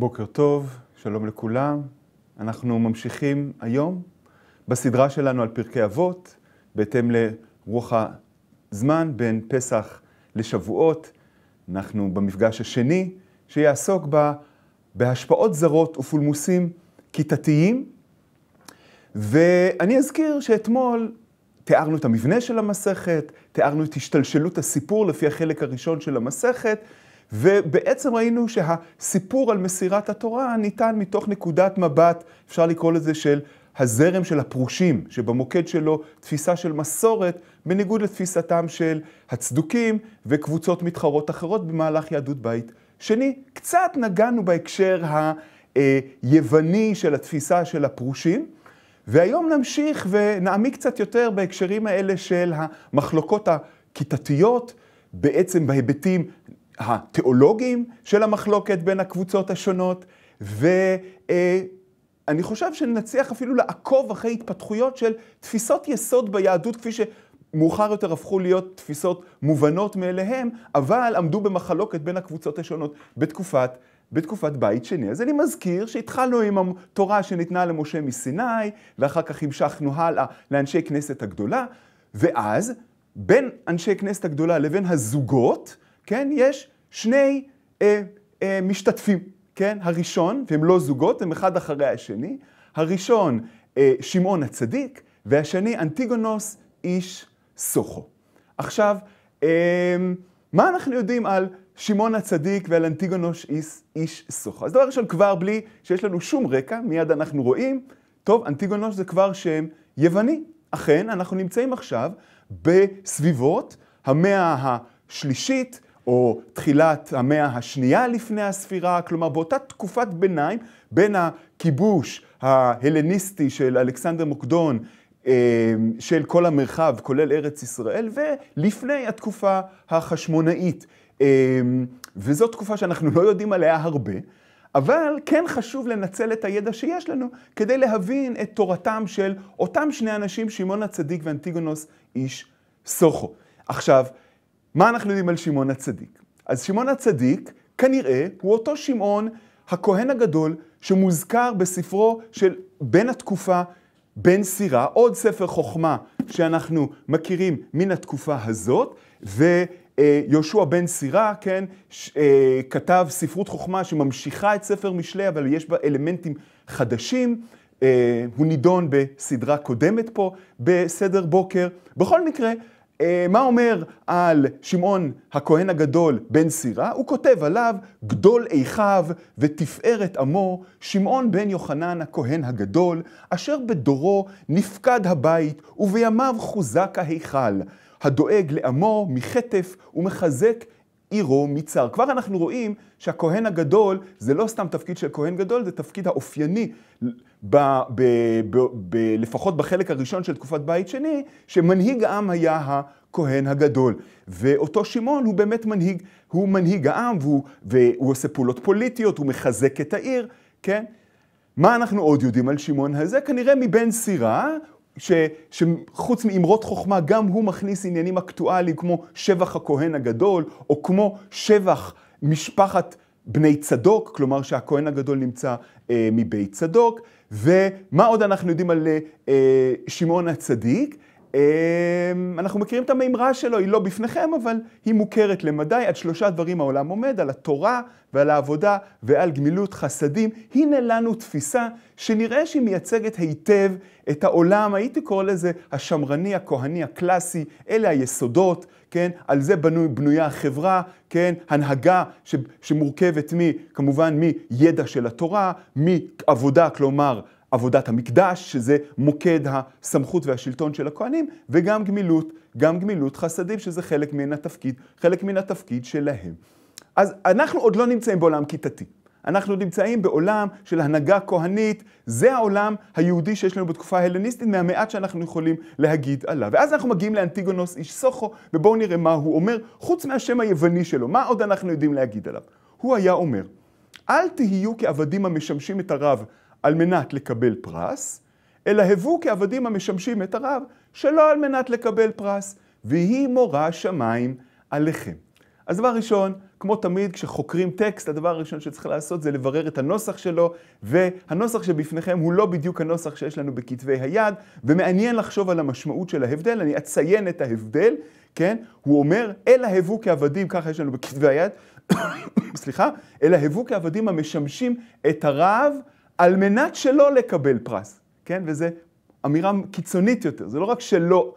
בוקר טוב, שלום לכולם. אנחנו ממשיכים היום בסדרה שלנו על פרקי אבות, בהתאם לרוח הזמן בין פסח לשבועות. אנחנו במפגש השני, שיעסוק בה בהשפעות זרות ופולמוסים כיתתיים. ואני אזכיר שאתמול תיארנו את המבנה של המסכת, תיארנו את השתלשלות הסיפור לפי החלק הראשון של המסכת, ובעצם ראינו שהסיפור על מסירת התורה ניתן מתוך נקודת מבט, אפשר לקרוא לזה של הזרם של הפרושים, שבמוקד שלו תפיסה של מסורת, בניגוד לתפיסתם של הצדוקים וקבוצות מתחרות אחרות במהלך יהדות בית שני. קצת נגענו בהקשר היווני של התפיסה של הפרושים. והיום נמשיך ונעמיק קצת יותר בהקשרים האלה של המחלוקות הכיתתיות, בעצם בהיבטים התיאולוגיים של המחלוקת בין הקבוצות השונות, ואני אה, חושב שנצליח אפילו לעקוב אחרי התפתחויות של תפיסות יסוד ביהדות, כפי שמאוחר יותר הפכו להיות תפיסות מובנות מאליהם, אבל עמדו במחלוקת בין הקבוצות השונות בתקופת בתקופת בית שני. אז אני מזכיר שהתחלנו עם התורה שניתנה למשה מסיני, ואחר כך המשכנו הלאה לאנשי כנסת הגדולה, ואז בין אנשי כנסת הגדולה לבין הזוגות, כן? יש שני אה, אה, משתתפים, כן? הראשון, והם לא זוגות, הם אחד אחרי השני, הראשון אה, שמעון הצדיק, והשני אנטיגונוס איש סוכו. עכשיו, אה, מה אנחנו יודעים על שמעון הצדיק ועל אנטיגונוס איש, איש סוכו? אז דבר ראשון, כבר בלי שיש לנו שום רקע, מיד אנחנו רואים, טוב, אנטיגונוס זה כבר שם יווני. אכן, אנחנו נמצאים עכשיו בסביבות המאה השלישית או תחילת המאה השנייה לפני הספירה, כלומר באותה תקופת ביניים בין הכיבוש ההלניסטי של אלכסנדר מוקדון אה, של כל המרחב, כולל ארץ ישראל, ולפני התקופה החשמונאית. אה, וזו תקופה שאנחנו לא יודעים עליה הרבה, אבל כן חשוב לנצל את הידע שיש לנו כדי להבין את תורתם של אותם שני אנשים, שמעון הצדיק ואנטיגונוס איש סוכו. עכשיו, מה אנחנו יודעים על שמעון הצדיק? אז שמעון הצדיק, כנראה, הוא אותו שמעון, הכהן הגדול, שמוזכר בספרו של בן התקופה, בן סירה, עוד ספר חוכמה שאנחנו מכירים מן התקופה הזאת, ויהושע בן סירה, כן, ש, אה, כתב ספרות חוכמה שממשיכה את ספר משלי, אבל יש בה אלמנטים חדשים. אה, הוא נידון בסדרה קודמת פה, בסדר בוקר. בכל מקרה, אה, מה אומר על שמעון הכהן הגדול בן סירה? הוא כותב עליו גדול איכיו ותפארת עמו, שמעון בן יוחנן הכהן הגדול, אשר בדורו נפקד הבית ובימיו חוזק ההיכל, הדואג לעמו מחטף ומחזק עירו מצר. כבר אנחנו רואים שהכהן הגדול זה לא סתם תפקיד של כהן גדול, זה תפקיד האופייני, ב, ב, ב, ב, לפחות בחלק הראשון של תקופת בית שני, שמנהיג העם היה הכהן הגדול. ואותו שמעון הוא באמת מנהיג, הוא מנהיג העם והוא, והוא עושה פעולות פוליטיות, הוא מחזק את העיר, כן? מה אנחנו עוד יודעים על שמעון הזה? כנראה מבן סירה, ש, שחוץ מאמרות חוכמה, גם הוא מכניס עניינים אקטואליים כמו שבח הכהן הגדול, או כמו שבח משפחת בני צדוק, כלומר שהכהן הגדול נמצא אה, מבית צדוק. ומה עוד אנחנו יודעים על אה, אה שמעון הצדיק? אמ, אנחנו מכירים את המימרה שלו, היא לא בפניכם, אבל היא מוכרת למדי. על שלושה דברים העולם עומד, על התורה ועל העבודה ועל גמילות חסדים. הנה לנו תפיסה שנראה שהיא מייצגת היטב את העולם, הייתי קורא לזה השמרני, הכהני, הקלאסי, אלה היסודות, כן? על זה בנו, בנויה החברה, כן? הנהגה ש, שמורכבת מכמובן מידע של התורה, מעבודה, כלומר עבודת המקדש, שזה מוקד הסמכות והשלטון של הכהנים, וגם גמילות, גם גמילות חסדים, שזה חלק מן התפקיד, חלק מן התפקיד שלהם. אז אנחנו עוד לא נמצאים בעולם כיתתי. אנחנו נמצאים בעולם של הנהגה כהנית, זה העולם היהודי שיש לנו בתקופה ההלניסטית, מהמעט שאנחנו יכולים להגיד עליו. ואז אנחנו מגיעים לאנטיגונוס איש סוכו, ובואו נראה מה הוא אומר, חוץ מהשם היווני שלו, מה עוד אנחנו יודעים להגיד עליו? הוא היה אומר, אל תהיו כעבדים המשמשים את הרב על מנת לקבל פרס, אלא הבו כעבדים המשמשים את הרב שלא על מנת לקבל פרס, והיא מורה שמיים עליכם. אז דבר ראשון, כמו תמיד כשחוקרים טקסט, הדבר הראשון שצריך לעשות זה לברר את הנוסח שלו, והנוסח שבפניכם הוא לא בדיוק הנוסח שיש לנו בכתבי היד, ומעניין לחשוב על המשמעות של ההבדל, אני אציין את ההבדל, כן? הוא אומר, אלא הבו כעבדים, ככה יש לנו בכתבי היד, סליחה, אלא הבו כעבדים המשמשים את הרב על מנת שלא לקבל פרס, כן? וזו אמירה קיצונית יותר, זה לא רק שלא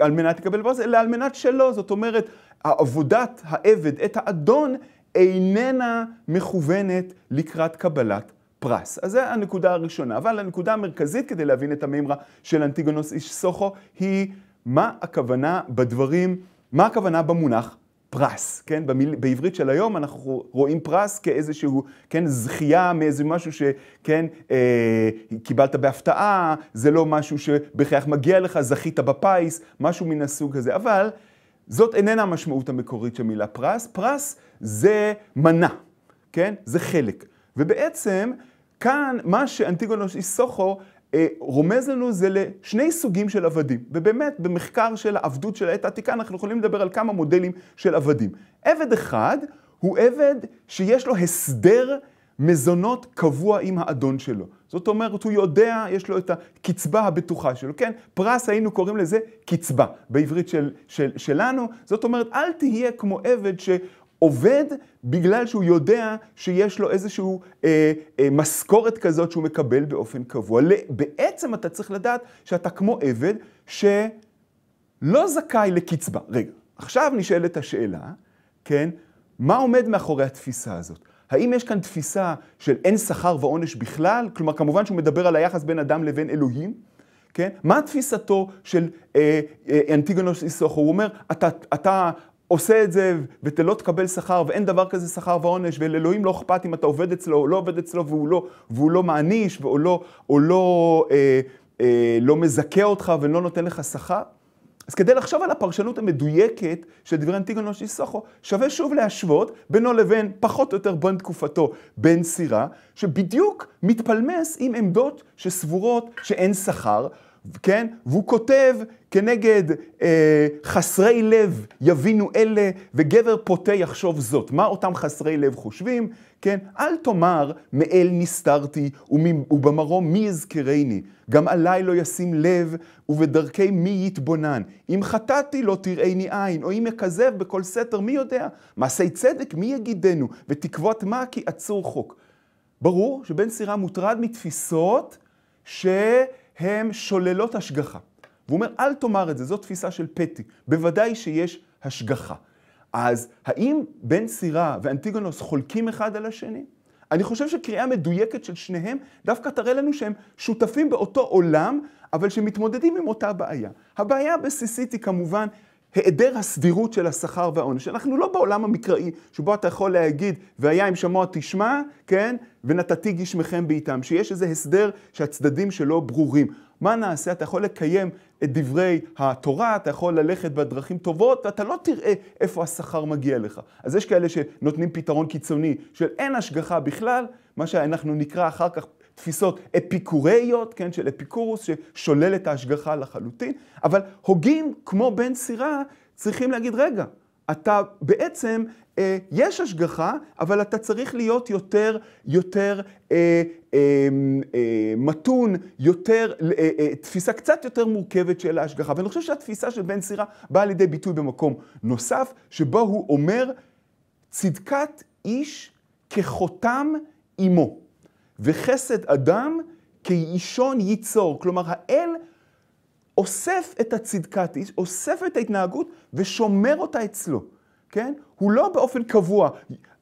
על מנת לקבל פרס, אלא על מנת שלא, זאת אומרת, עבודת העבד את האדון איננה מכוונת לקראת קבלת פרס. אז זו הנקודה הראשונה, אבל הנקודה המרכזית כדי להבין את המימרה של אנטיגונוס איש סוכו היא מה הכוונה בדברים, מה הכוונה במונח פרס, כן? במיל... בעברית של היום אנחנו רואים פרס כאיזשהו, כן, זכייה מאיזה משהו שכן, אה, קיבלת בהפתעה, זה לא משהו שבהכרח מגיע לך, זכית בפיס, משהו מן הסוג הזה. אבל זאת איננה המשמעות המקורית של מילה פרס. פרס זה מנה, כן? זה חלק. ובעצם, כאן מה שאנטיגונוס איסוכו אה, רומז לנו זה לשני סוגים של עבדים, ובאמת במחקר של העבדות של העת העתיקה אנחנו יכולים לדבר על כמה מודלים של עבדים. עבד אחד הוא עבד שיש לו הסדר מזונות קבוע עם האדון שלו. זאת אומרת, הוא יודע, יש לו את הקצבה הבטוחה שלו, כן? פרס, היינו קוראים לזה קצבה, בעברית של, של, שלנו. זאת אומרת, אל תהיה כמו עבד ש... עובד בגלל שהוא יודע שיש לו איזושהי אה, אה, משכורת כזאת שהוא מקבל באופן קבוע. בעצם אתה צריך לדעת שאתה כמו עבד שלא זכאי לקצבה. רגע, עכשיו נשאלת השאלה, כן, מה עומד מאחורי התפיסה הזאת? האם יש כאן תפיסה של אין שכר ועונש בכלל? כלומר, כמובן שהוא מדבר על היחס בין אדם לבין אלוהים, כן? מה תפיסתו של אה, אה, אנטיגונוס איסוכו? הוא אומר, אתה, אתה עושה את זה, ואתה לא תקבל שכר, ואין דבר כזה שכר ועונש, ולאלוהים לא אכפת אם אתה עובד אצלו או לא עובד אצלו, והוא לא, והוא לא מעניש, או לא, או לא, אה, אה, לא מזכה אותך ולא נותן לך שכר. אז כדי לחשוב על הפרשנות המדויקת של דברי אנטיגונוש סוכו, שווה שוב להשוות בינו לבין, פחות או יותר בין תקופתו, בין סירה, שבדיוק מתפלמס עם עמדות שסבורות שאין שכר, כן? והוא כותב כנגד אה, חסרי לב יבינו אלה, וגבר פוטה יחשוב זאת. מה אותם חסרי לב חושבים? כן? אל תאמר, מאל נסתרתי, ובמרום מי יזכרני? גם עלי לא ישים לב, ובדרכי מי יתבונן? אם חטאתי לא תראיני עין, או אם אכזב בכל סתר, מי יודע? מעשי צדק, מי יגידנו? ותקוות מה כי עצור חוק. ברור שבן סירה מוטרד מתפיסות ש... הן שוללות השגחה. והוא אומר, אל תאמר את זה, זו תפיסה של פטי. בוודאי שיש השגחה. אז האם בן סירה ואנטיגונוס חולקים אחד על השני? אני חושב שקריאה מדויקת של שניהם דווקא תראה לנו שהם שותפים באותו עולם, אבל שמתמודדים עם אותה בעיה. הבעיה הבסיסית היא כמובן היעדר הסבירות של השכר והעונש. אנחנו לא בעולם המקראי, שבו אתה יכול להגיד, והיה אם שמוע תשמע, כן, ונתתי גשמכם בעיתם, שיש איזה הסדר שהצדדים שלו ברורים. מה נעשה? אתה יכול לקיים את דברי התורה, אתה יכול ללכת בדרכים טובות, ואתה לא תראה איפה השכר מגיע לך. אז יש כאלה שנותנים פתרון קיצוני של אין השגחה בכלל, מה שאנחנו נקרא אחר כך תפיסות אפיקוריות, כן, של אפיקורוס, ששולל את ההשגחה לחלוטין, אבל הוגים כמו בן סירה צריכים להגיד, רגע, אתה בעצם, אה, יש השגחה, אבל אתה צריך להיות יותר, יותר אה, אה, אה, מתון, יותר, אה, אה, תפיסה קצת יותר מורכבת של ההשגחה. ואני חושב שהתפיסה של בן סירה באה לידי ביטוי במקום נוסף, שבו הוא אומר, צדקת איש כחותם אימו. וחסד אדם כאישון ייצור. כלומר, האל אוסף את הצדקת, אוסף את ההתנהגות ושומר אותה אצלו, כן? הוא לא באופן קבוע,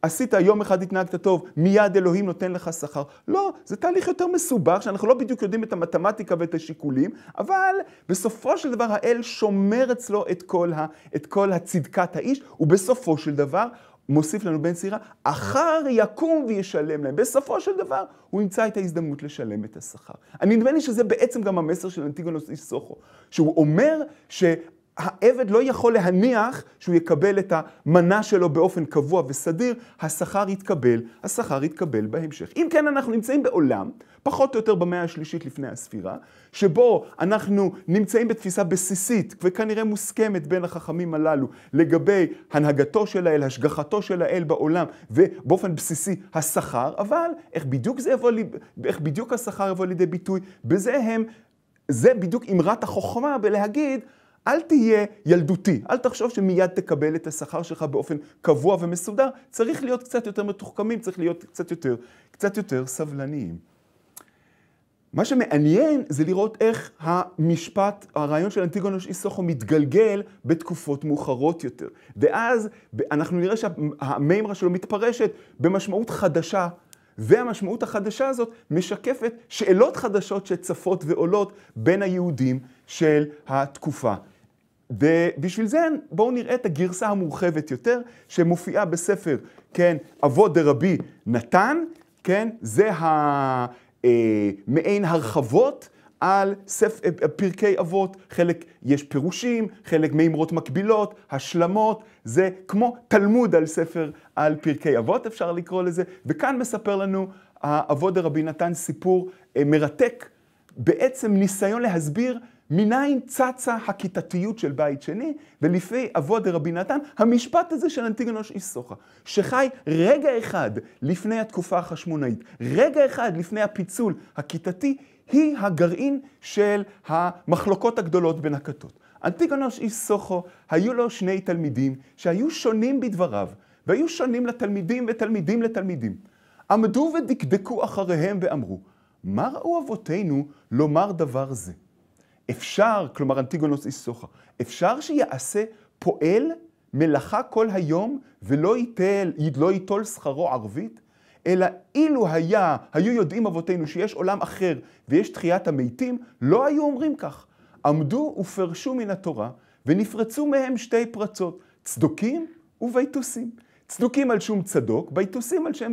עשית יום אחד התנהגת טוב, מיד אלוהים נותן לך שכר. לא, זה תהליך יותר מסובך, שאנחנו לא בדיוק יודעים את המתמטיקה ואת השיקולים, אבל בסופו של דבר האל שומר אצלו את כל, ה, את כל הצדקת האיש, ובסופו של דבר מוסיף לנו בן סירה, אחר יקום וישלם להם. בסופו של דבר, הוא ימצא את ההזדמנות לשלם את השכר. אני נדמה לי שזה בעצם גם המסר של אנטיגונוס איסוכו, שהוא אומר ש... העבד לא יכול להניח שהוא יקבל את המנה שלו באופן קבוע וסדיר, השכר יתקבל, השכר יתקבל בהמשך. אם כן, אנחנו נמצאים בעולם, פחות או יותר במאה השלישית לפני הספירה, שבו אנחנו נמצאים בתפיסה בסיסית וכנראה מוסכמת בין החכמים הללו לגבי הנהגתו של האל, השגחתו של האל בעולם, ובאופן בסיסי השכר, אבל איך בדיוק, יבוא, איך בדיוק השכר יבוא לידי ביטוי, בזה הם, זה בדיוק אמרת החוכמה בלהגיד, אל תהיה ילדותי, אל תחשוב שמיד תקבל את השכר שלך באופן קבוע ומסודר, צריך להיות קצת יותר מתוחכמים, צריך להיות קצת יותר, קצת יותר סבלניים. מה שמעניין זה לראות איך המשפט, הרעיון של אנטיגונוש איסוכו מתגלגל בתקופות מאוחרות יותר. ואז אנחנו נראה שהמימרה שלו מתפרשת במשמעות חדשה והמשמעות החדשה הזאת משקפת שאלות חדשות שצפות ועולות בין היהודים של התקופה ובשביל זה בואו נראה את הגרסה המורחבת יותר, שמופיעה בספר, כן, אבות דרבי נתן, כן, זה המעין אה, הרחבות על ספ... אה, פרקי אבות, חלק יש פירושים, חלק מימרות מקבילות, השלמות, זה כמו תלמוד על ספר, על פרקי אבות אפשר לקרוא לזה, וכאן מספר לנו אבות דרבי נתן סיפור אה, מרתק, בעצם ניסיון להסביר מניין צצה הכיתתיות של בית שני, ולפי אבו דרבי נתן, המשפט הזה של אנטיגנוש איש סוחה, שחי רגע אחד לפני התקופה החשמונאית, רגע אחד לפני הפיצול הכיתתי, היא הגרעין של המחלוקות הגדולות בין הכתות. אנטיגנוש איש סוכו, היו לו שני תלמידים שהיו שונים בדבריו, והיו שונים לתלמידים ותלמידים לתלמידים. עמדו ודקדקו אחריהם ואמרו, מה ראו אבותינו לומר דבר זה? אפשר, כלומר אנטיגונוס איסוחה, אפשר שיעשה פועל מלאכה כל היום ולא ייטל, לא ייטול שכרו ערבית? אלא אילו היה, היו יודעים אבותינו שיש עולם אחר ויש תחיית המתים, לא היו אומרים כך. עמדו ופרשו מן התורה ונפרצו מהם שתי פרצות, צדוקים וביתוסים. צדוקים על שום צדוק, ביתוסים על שם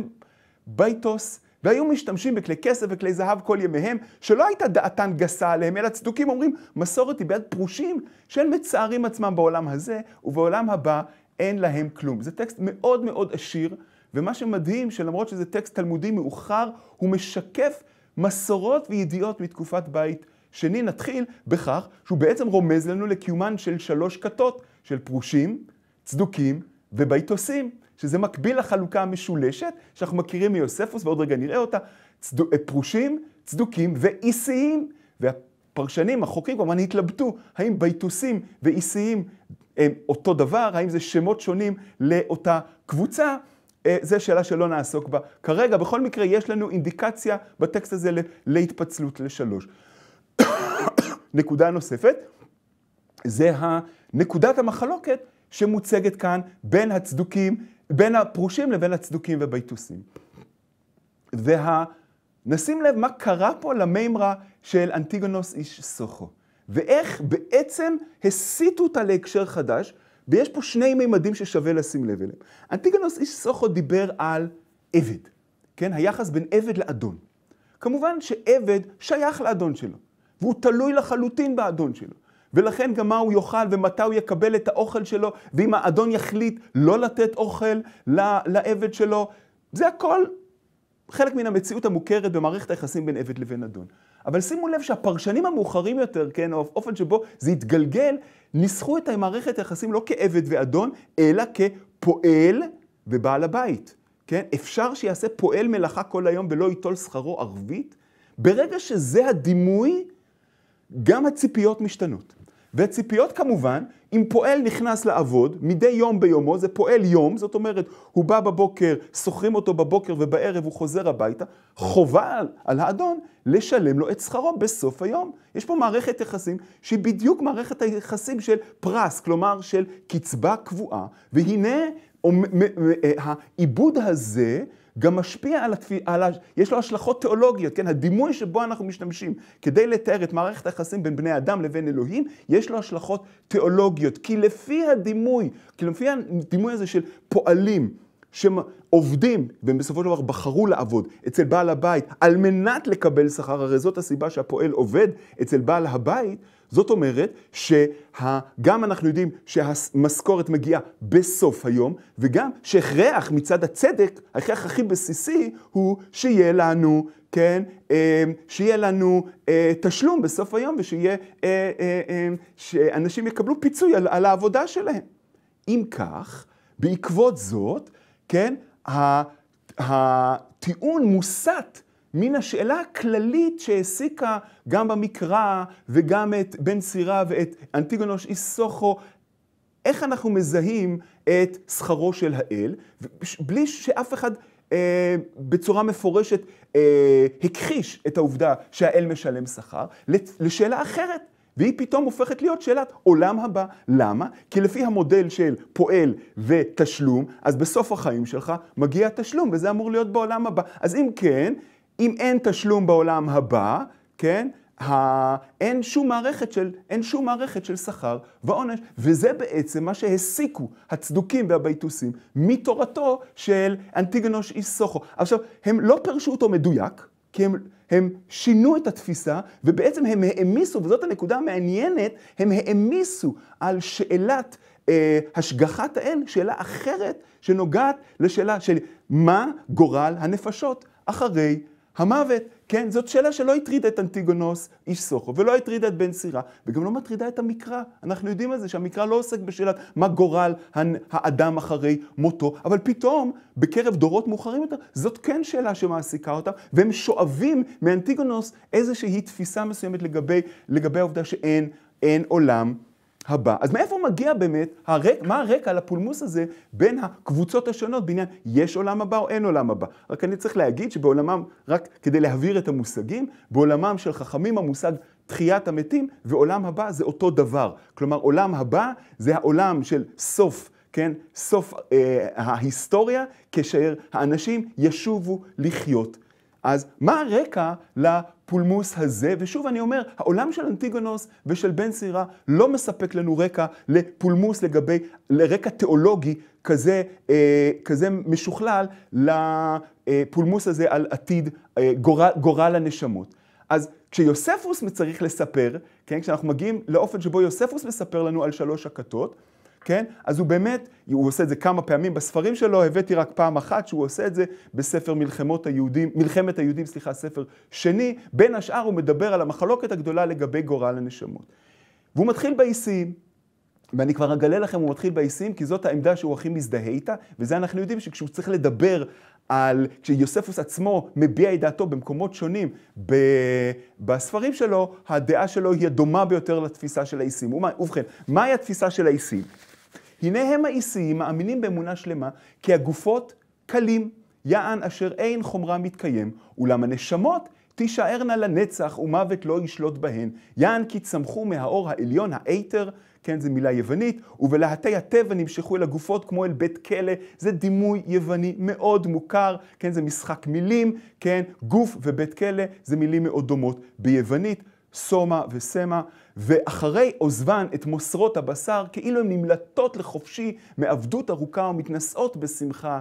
ביתוס. והיו משתמשים בכלי כסף וכלי זהב כל ימיהם, שלא הייתה דעתן גסה עליהם, אלא צדוקים אומרים, מסורת היא ביד פרושים, שהם מצערים עצמם בעולם הזה, ובעולם הבא אין להם כלום. זה טקסט מאוד מאוד עשיר, ומה שמדהים, שלמרות שזה טקסט תלמודי מאוחר, הוא משקף מסורות וידיעות מתקופת בית שני. נתחיל בכך שהוא בעצם רומז לנו לקיומן של שלוש כתות, של פרושים, צדוקים וביתוסים. שזה מקביל לחלוקה המשולשת, שאנחנו מכירים מיוספוס, ועוד רגע נראה אותה, צדו, פרושים, צדוקים ואיסיים. והפרשנים, החוקרים כמובן התלבטו, האם ביתוסים ואיסיים הם אותו דבר, האם זה שמות שונים לאותה קבוצה. אה, זו שאלה שלא נעסוק בה כרגע. בכל מקרה, יש לנו אינדיקציה בטקסט הזה להתפצלות לשלוש. נקודה נוספת, זה נקודת המחלוקת שמוצגת כאן בין הצדוקים בין הפרושים לבין הצדוקים וביתוסים. וה... נשים לב מה קרה פה למימרה של אנטיגונוס איש סוכו, ואיך בעצם הסיטו אותה להקשר חדש, ויש פה שני מימדים ששווה לשים לב אליהם. אנטיגונוס איש סוכו דיבר על עבד, כן? היחס בין עבד לאדון. כמובן שעבד שייך לאדון שלו, והוא תלוי לחלוטין באדון שלו. ולכן גם מה הוא יאכל ומתי הוא יקבל את האוכל שלו, ואם האדון יחליט לא לתת אוכל לעבד שלו, זה הכל חלק מן המציאות המוכרת במערכת היחסים בין עבד לבין אדון. אבל שימו לב שהפרשנים המאוחרים יותר, כן, או האופן שבו זה התגלגל, ניסחו את המערכת היחסים לא כעבד ואדון, אלא כפועל ובעל הבית. כן? אפשר שיעשה פועל מלאכה כל היום ולא ייטול שכרו ערבית? ברגע שזה הדימוי, גם הציפיות משתנות. וציפיות כמובן, אם פועל נכנס לעבוד, מדי יום ביומו, זה פועל יום, זאת אומרת, הוא בא בבוקר, שוכרים אותו בבוקר ובערב הוא חוזר הביתה, חובה על, על האדון לשלם לו את שכרו בסוף היום. יש פה מערכת יחסים שהיא בדיוק מערכת היחסים של פרס, כלומר של קצבה קבועה, והנה אה, העיבוד הזה גם משפיע על התפילה, על יש לו השלכות תיאולוגיות, כן? הדימוי שבו אנחנו משתמשים כדי לתאר את מערכת היחסים בין בני אדם לבין אלוהים, יש לו השלכות תיאולוגיות. כי לפי הדימוי, כי לפי הדימוי הזה של פועלים, שהם עובדים, והם בסופו של דבר בחרו לעבוד אצל בעל הבית על מנת לקבל שכר, הרי זאת הסיבה שהפועל עובד אצל בעל הבית, זאת אומרת שגם אנחנו יודעים שהמשכורת מגיעה בסוף היום, וגם שהכרח מצד הצדק, ההכרח הכי בסיסי הוא שיהיה לנו, כן, אה, שיהיה לנו אה, תשלום בסוף היום ושיהיה, אה, שאנשים יקבלו פיצוי על, על העבודה שלהם. אם כך, בעקבות זאת, כן, הטיעון מוסט מן השאלה הכללית שהעסיקה גם במקרא וגם את בן סירה ואת אנטיגונוש איסוכו, איך אנחנו מזהים את שכרו של האל, בלי שאף אחד אה, בצורה מפורשת אה, הכחיש את העובדה שהאל משלם שכר, לשאלה אחרת. והיא פתאום הופכת להיות שאלת עולם הבא. למה? כי לפי המודל של פועל ותשלום, אז בסוף החיים שלך מגיע תשלום, וזה אמור להיות בעולם הבא. אז אם כן, אם אין תשלום בעולם הבא, כן? ה... אין, שום מערכת של, אין שום מערכת של שכר ועונש, וזה בעצם מה שהסיקו הצדוקים והבייטוסים מתורתו של אנטיגנוש איש סוכו. עכשיו, הם לא פרשו אותו מדויק, כי הם, הם שינו את התפיסה, ובעצם הם העמיסו, וזאת הנקודה המעניינת, הם העמיסו על שאלת אה, השגחת האל, שאלה אחרת שנוגעת לשאלה של מה גורל הנפשות אחרי המוות, כן, זאת שאלה שלא הטרידה את אנטיגונוס, איש סוכו, ולא הטרידה את בן סירה, וגם לא מטרידה את המקרא. אנחנו יודעים על זה שהמקרא לא עוסק בשאלת מה גורל האדם אחרי מותו, אבל פתאום, בקרב דורות מאוחרים יותר, זאת כן שאלה שמעסיקה אותם, והם שואבים מאנטיגונוס איזושהי תפיסה מסוימת לגבי, לגבי העובדה שאין עולם הבא. אז מאיפה מגיע באמת, הרק, מה הרקע לפולמוס הזה בין הקבוצות השונות בעניין יש עולם הבא או אין עולם הבא? רק אני צריך להגיד שבעולמם, רק כדי להבהיר את המושגים, בעולמם של חכמים המושג תחיית המתים ועולם הבא זה אותו דבר. כלומר עולם הבא זה העולם של סוף כן, סוף אה, ההיסטוריה, כאשר האנשים ישובו לחיות אז מה הרקע לפולמוס הזה? ושוב אני אומר, העולם של אנטיגונוס ושל בן סירה לא מספק לנו רקע לפולמוס לגבי, לרקע תיאולוגי כזה, אה, כזה משוכלל לפולמוס הזה על עתיד אה, גורל, גורל הנשמות. אז כשיוספוס צריך לספר, כן, כשאנחנו מגיעים לאופן שבו יוספוס מספר לנו על שלוש הכתות, כן? אז הוא באמת, הוא עושה את זה כמה פעמים בספרים שלו, הבאתי רק פעם אחת שהוא עושה את זה בספר מלחמות היהודים, מלחמת היהודים, סליחה, ספר שני. בין השאר הוא מדבר על המחלוקת הגדולה לגבי גורל הנשמות. והוא מתחיל באיסיים. ואני כבר אגלה לכם, הוא מתחיל באיסיים, כי זאת העמדה שהוא הכי מזדהה איתה, וזה אנחנו יודעים שכשהוא צריך לדבר על, כשיוספוס עצמו מביע את דעתו במקומות שונים ב, בספרים שלו, הדעה שלו היא הדומה ביותר לתפיסה של האיסים. ובכן, מהי התפיסה של האיסים? הנה הם האיסיים מאמינים באמונה שלמה, כי הגופות קלים, יען אשר אין חומרה מתקיים, אולם הנשמות תישארנה לנצח ומוות לא ישלוט בהן, יען כי צמחו מהאור העליון, האתר, כן, זו מילה יוונית, ובלהטי הטבע נמשכו אל הגופות כמו אל בית כלא, זה דימוי יווני מאוד מוכר, כן, זה משחק מילים, כן, גוף ובית כלא זה מילים מאוד דומות ביוונית, סומה וסמה, ואחרי עוזבן את מוסרות הבשר, כאילו הן נמלטות לחופשי מעבדות ארוכה ומתנשאות בשמחה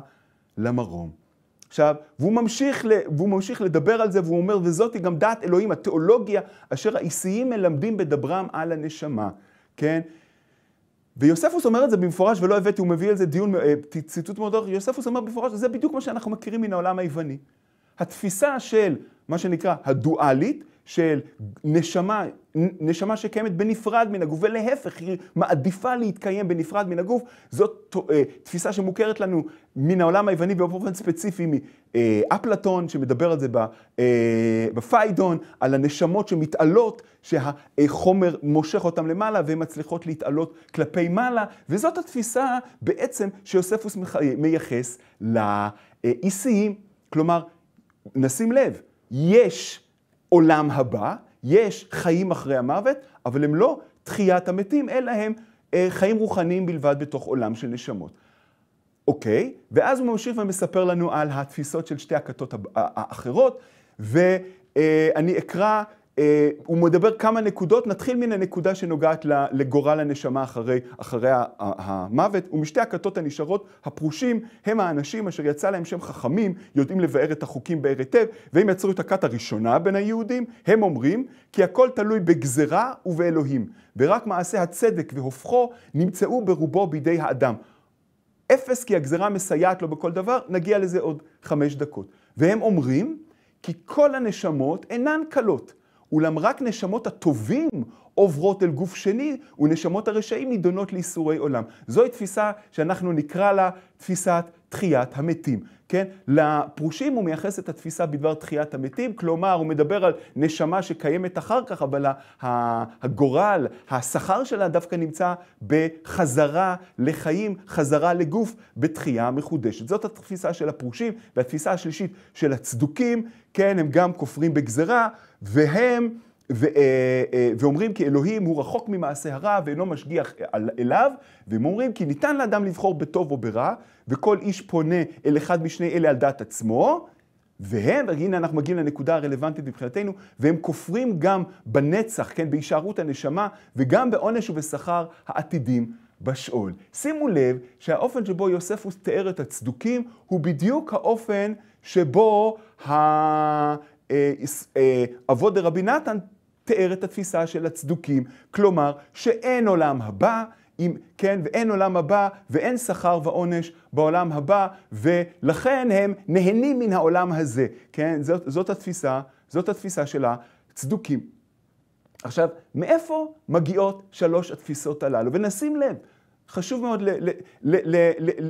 למרום. עכשיו, והוא ממשיך, ל, והוא ממשיך לדבר על זה, והוא אומר, וזאת היא גם דעת אלוהים, התיאולוגיה, אשר האיסיים מלמדים בדברם על הנשמה, כן? ויוספוס אומר את זה במפורש, ולא הבאתי, הוא מביא על זה דיון, אה, ציטוט מאוד ארוך, יוספוס אומר במפורש, זה בדיוק מה שאנחנו מכירים מן העולם היווני. התפיסה של מה שנקרא הדואלית, של נשמה, נשמה שקיימת בנפרד מן הגוף, ולהפך, היא מעדיפה להתקיים בנפרד מן הגוף. זאת אה, תפיסה שמוכרת לנו מן העולם היווני באופן ספציפי מאפלטון, אה, שמדבר על זה אה, בפיידון, על הנשמות שמתעלות, שהחומר מושך אותן למעלה והן מצליחות להתעלות כלפי מעלה, וזאת התפיסה בעצם שיוספוס מייחס לאיסיים. E כלומר, נשים לב, יש עולם הבא, יש חיים אחרי המוות, אבל הם לא תחיית המתים, אלא הם אה, חיים רוחניים בלבד בתוך עולם של נשמות. אוקיי, ואז הוא ממשיך ומספר לנו על התפיסות של שתי הכתות האחרות, ואני אה, אקרא אה, הוא מדבר כמה נקודות, נתחיל מן הנקודה שנוגעת לגורל הנשמה אחרי, אחרי המוות, ומשתי הכתות הנשארות, הפרושים הם האנשים אשר יצא להם שם חכמים, יודעים לבאר את החוקים באר היטב, והם יצרו את הכת הראשונה בין היהודים, הם אומרים כי הכל תלוי בגזרה ובאלוהים, ורק מעשה הצדק והופכו נמצאו ברובו בידי האדם. אפס כי הגזרה מסייעת לו בכל דבר, נגיע לזה עוד חמש דקות. והם אומרים כי כל הנשמות אינן קלות. אולם רק נשמות הטובים עוברות אל גוף שני, ונשמות הרשעים נידונות לאיסורי עולם. זוהי תפיסה שאנחנו נקרא לה תפיסת תחיית המתים. כן? לפרושים הוא מייחס את התפיסה בדבר תחיית המתים, כלומר, הוא מדבר על נשמה שקיימת אחר כך, אבל הגורל, השכר שלה דווקא נמצא בחזרה לחיים, חזרה לגוף, בתחייה מחודשת. זאת התפיסה של הפרושים, והתפיסה השלישית של הצדוקים, כן, הם גם כופרים בגזרה, והם... ו, אה, אה, ואומרים כי אלוהים הוא רחוק ממעשה הרע ואינו משגיח אליו, והם אומרים כי ניתן לאדם לבחור בטוב או ברע, וכל איש פונה אל אחד משני אלה על דעת עצמו, והם, הנה אנחנו מגיעים לנקודה הרלוונטית מבחינתנו, והם כופרים גם בנצח, כן, בהישארות הנשמה, וגם בעונש ובשכר העתידים בשאול. שימו לב שהאופן שבו יוספוס תיאר את הצדוקים, הוא בדיוק האופן שבו ה... אה, אבות דרבי נתן תיאר את התפיסה של הצדוקים, כלומר שאין עולם הבא, אם, כן, ואין עולם הבא, ואין שכר ועונש בעולם הבא, ולכן הם נהנים מן העולם הזה, כן, זאת, זאת התפיסה, זאת התפיסה של הצדוקים. עכשיו, מאיפה מגיעות שלוש התפיסות הללו? ונשים לב, חשוב מאוד ל, ל, ל, ל, ל,